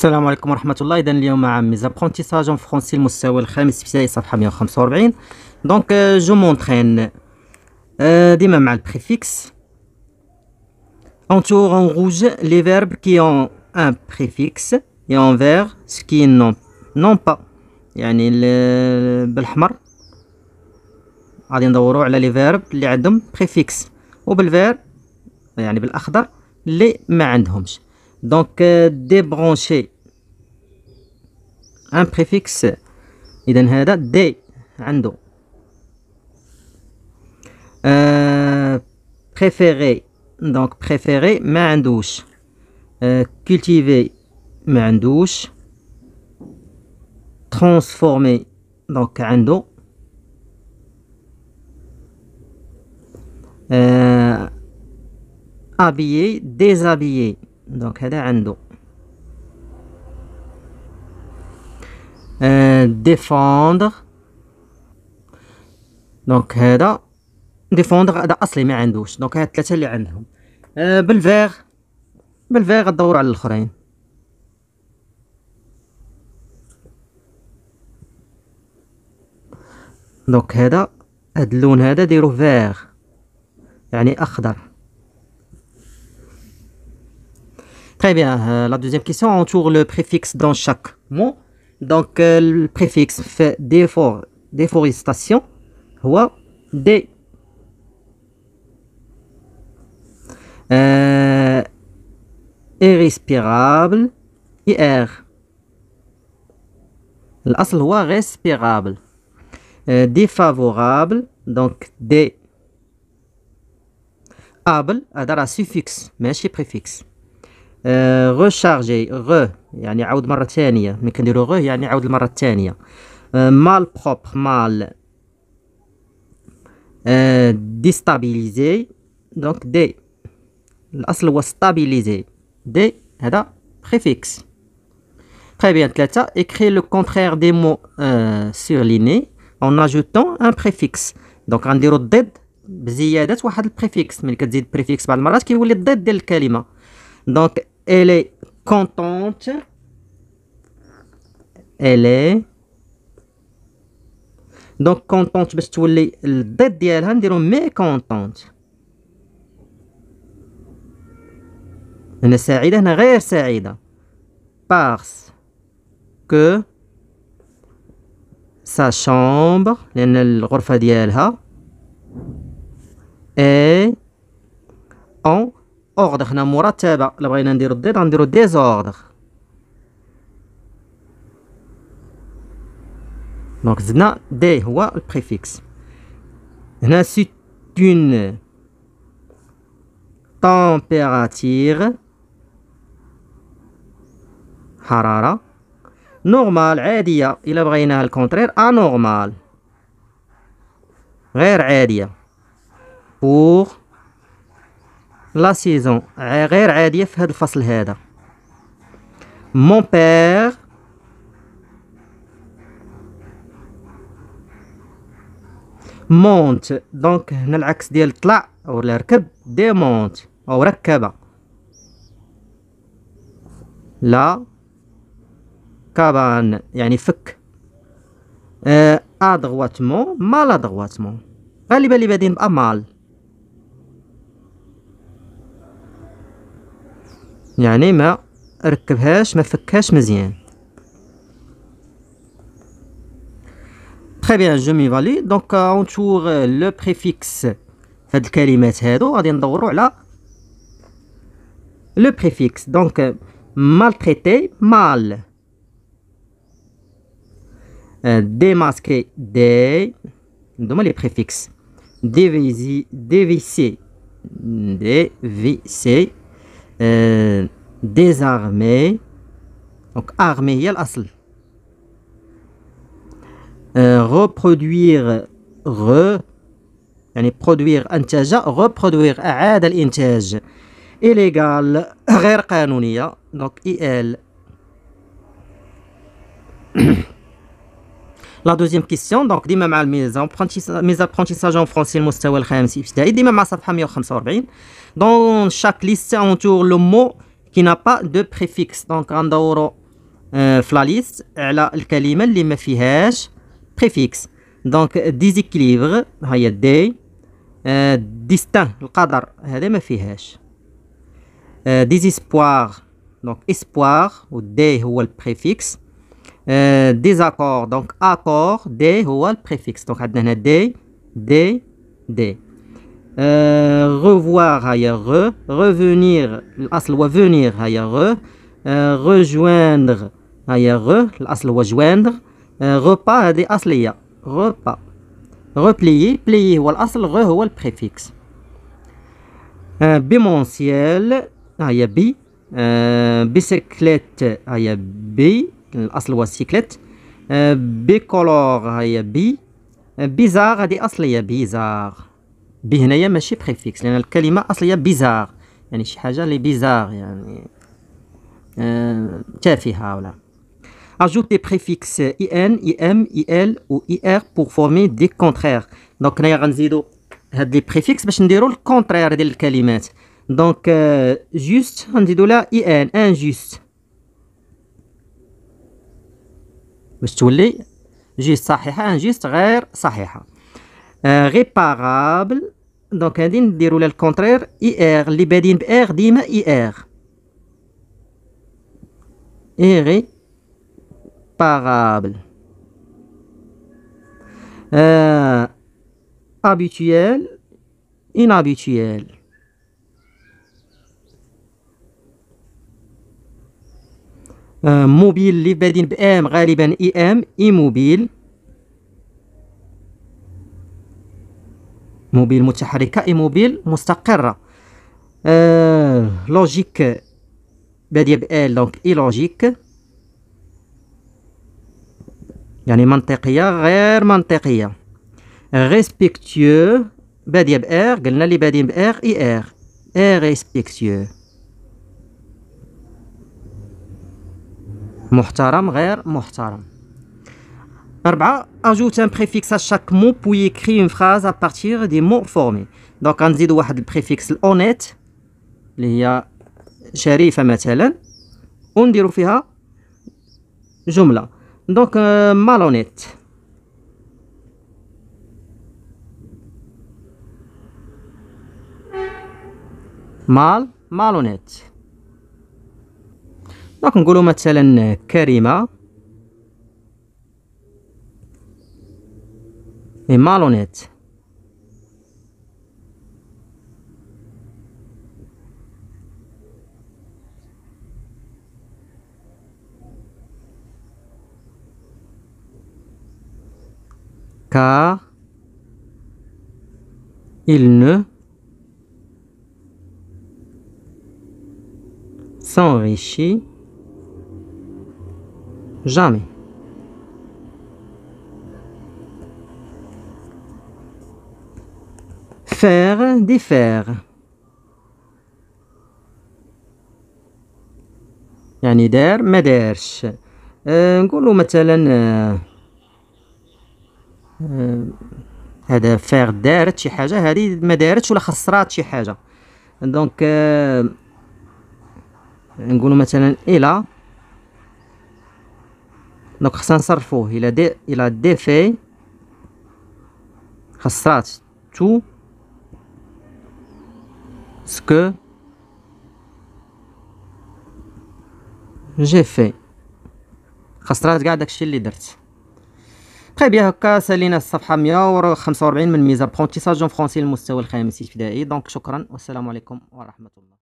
السلام عليكم ورحمه الله اذا اليوم مع ميز ابرونتيساج اون فرونسي المستوى الخامس ابتدائي صفحه 145 دونك جو مونتخين ديما مع البريفيكس أونتور اون روج لي فيرب كي اون ان بريفيكس اي اون فيغ سكي نون نون با يعني بالحمر غادي ندورو على لي فيرب لي عندهم بريفيكس وبالفير يعني بالاخضر لي ما عندهمش donc euh, débrancher, un préfixe donne هذا دي عنده Préférer, donc préféré main douche euh, Cultiver, main douche. Transformer, donc عنده euh, Habiller, déshabiller. دونك هذا عنده ديفوندر euh, دونك هذا ديفوندر هذا اصلي ما عندوش دونك هاد الثلاثه اللي عندهم أه euh, بالفيغ بالفيغ غدور على الاخرين دونك هذا هاد اللون هذا ديروه فيغ يعني اخضر bien. Euh, la deuxième question entoure le préfixe dans chaque mot. Donc, euh, le préfixe fait défor, déforestation. Ou des. Euh, irrespirable. IR. seule loi respirable. Euh, défavorable. Donc, des. Able, dans la suffixe, mais chez préfixe recharger re, يعني عاود مره ثانيه ملي كنديروا غو يعني عاود المره الثانيه propre, mal dé هو Très bien, écrit écris le contraire des mots surlignés en ajoutant un préfixe. Donc, on y a ziyadat » ou « le préfixe. Mais quand un préfixe » par le qui voulait « dead » le Donc, elle est contente. Elle est. Donc, contente, tu vais le dead d'elle, on hein, dirait mécontente. Une saïda, une rare Parce que sa chambre, elle est en Ordre, nous désordre donc le préfixe une température température normale, edia Il a le contraire, anormal non pour لا سيزون غير عاديه في هذا الفصل هذا مون بير مونت دونك هنا العكس ديال طلع ولا ركب دي مونت او ركب لا كابان يعني فك ا آه مون ما غالبا اللي بادين بامال Très bien, je m'y value. Donc, euh, on tourne le préfixe. Le préfixe. Donc, maltraité, mal. Euh, démasqué, dé... demandez les préfixes. DVC. DVC désarmé. Donc armé, il y a reproduire, re, يعني produire انتاج reproduire اعاد الانتاج illégale غير قانونيه donc il La deuxième question, donc, ديما مع mes apprentissages en français المستوى الخامس ابتدائي ديما مع صفحة 145 dans chaque liste autour le mot qui n'a pas de préfixe. Donc, on va la liste, la qui me fait un préfixe. Donc, déséquilibre, a day, euh, distinct, le qadar, haya ma préfixe euh, Désespoir, donc espoir, ou day, ou le préfixe. Euh, désaccord, donc accord, des ou le préfixe. Donc, des des day, day. Euh, revoir ailleurs, revenir, ce venir ailleurs, euh, rejoindre ailleurs, l'asl joindre, euh, repas des asliya, repas. Replier, plier ou euh, l'asl re le préfixe. bimensiel, aïe bi, bicyclette, aïe bi, loi cyclette, bicolore, aïe bi, bizarre des bizarre. Il y a préfixes. Il y a des préfixes bizarres. Il y a des bizarres. Il y a des choses bizarres. Il y a des choses préfixes IN, IM, IL ou IR pour former des contraires. Donc, nous avons des préfixes pour former le contraire de la calimente. Donc, juste, on dit là, IN, injuste. Vous voulez Juste, ça, ça, ça, ça, ça. ريبارابل دونك غادي نديرو لها الكونترير اي ار اللي بادين ب ار ديما اي ار اي ريبارابل ان inhabituel موبيل اللي بادين بام غالبا اي ام موبيل موبيل متحركة اي موبيل مستقرة آه، لوجيك بادية بال دونك اي لوجيك يعني منطقية غير منطقية ريسبكتيو بادية بار قلنا لي بادية بار اي ار ريسبكتيو محترم غير محترم 4 ajoute un préfixe à chaque mot puis écrit une phrase à partir des mots formés دونك غنزيدو واحد البريفيكس الاونيت اللي هي شريفه مثلا ونديرو فيها جمله دونك مالونيت مال مالونيت دونك نقولو مثلا كريمه et malhonnête. Car il ne s'enrichit jamais. Faire, défaire يعني دار ما دارش آه نقولوا مثلا آه آه هذا فيغ دارت شي حاجه هذه ما دارتش ولا خسرات شي حاجه دونك آه نقولوا مثلا الى دونك خصنا نصرفوه الى دي الى دي في خسرات تو ce que جي في خسرات كاع داكشي اللي درت تخي بيان هكا سالينا الصفحه 145 من ميزابخونتيساج اون فرونسي للمستوى الخامس ابتدائي دونك شكرا والسلام عليكم ورحمه الله